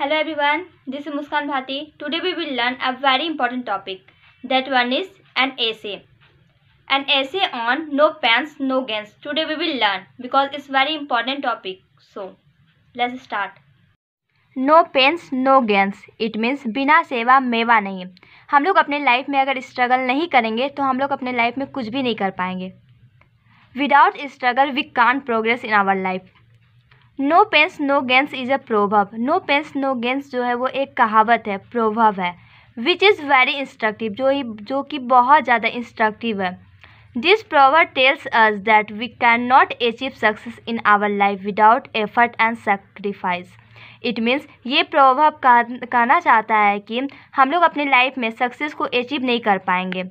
hello everyone this is Muskan Bhati today we will learn a very important topic that one is an essay an essay on no pains no gains today we will learn because it's very important topic so let's start no pains no gains it means बिना सेवा मेवा नहीं हम लोग अपने life में अगर struggle नहीं करेंगे तो हम लोग अपने लाइफ में कुछ भी नहीं कर पाएंगे without struggle we can progress in our life no pains no gains is a proverb no pains no gains जो है वो एक कहावत है प्रोभव है विच इज़ वेरी इंस्ट्रक्टिव जो ही जो कि बहुत ज़्यादा इंस्ट्रक्टिव है this proverb tells us that we can not achieve success in our life without effort and sacrifice it means ये प्रोभव कहना चाहता है कि हम लोग अपनी लाइफ में सक्सेस को अचीव नहीं कर पाएंगे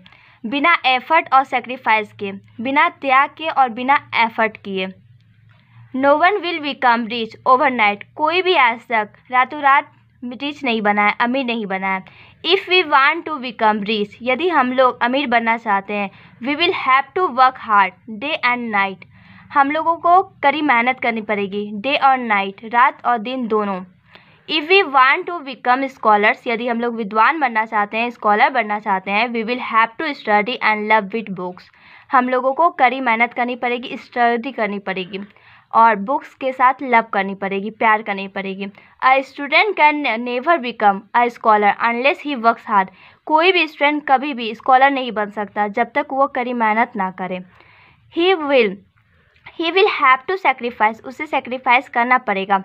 बिना एफर्ट और सेक्रीफाइस के बिना त्याग के और बिना एफर्ट किए no one will become rich overnight कोई भी आज तक रातों रात रिच नहीं बना है अमीर नहीं बना है if we want to become rich यदि हम लोग अमीर बनना चाहते हैं we will have to work hard day and night हम लोगों को कड़ी मेहनत करनी पड़ेगी डे और नाइट रात और दिन दोनों if we want to become scholars यदि हम लोग विद्वान बनना चाहते हैं स्कॉलर बनना चाहते हैं we will have to study and love with books हम लोगों को कड़ी मेहनत करनी पड़ेगी स्टडी करनी पड़ेगी और बुक्स के साथ लव करनी पड़ेगी प्यार करनी पड़ेगी a student can never become a scholar unless he work hard कोई भी स्टूडेंट कभी भी स्कॉलर नहीं बन सकता जब तक वो कड़ी मेहनत ना करे he will he will have to sacrifice उसे सेक्रीफाइस करना पड़ेगा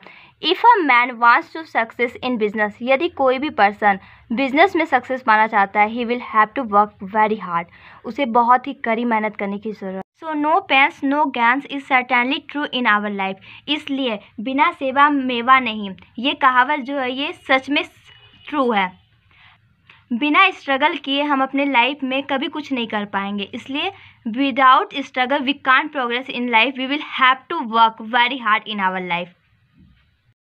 if a man wants to success in business यदि कोई भी पर्सन बिजनेस में सक्सेस पाना चाहता है he will have to work very hard उसे बहुत ही कड़ी मेहनत करने की ज़रूरत so no pains no gains is certainly true in our life इसलिए बिना सेवा मेवा नहीं ये कहावत जो है ये सच में ट्रू है बिना स्ट्रगल किए हम अपने लाइफ में कभी कुछ नहीं कर पाएंगे इसलिए without struggle we can't progress in life we will have to work very hard in our life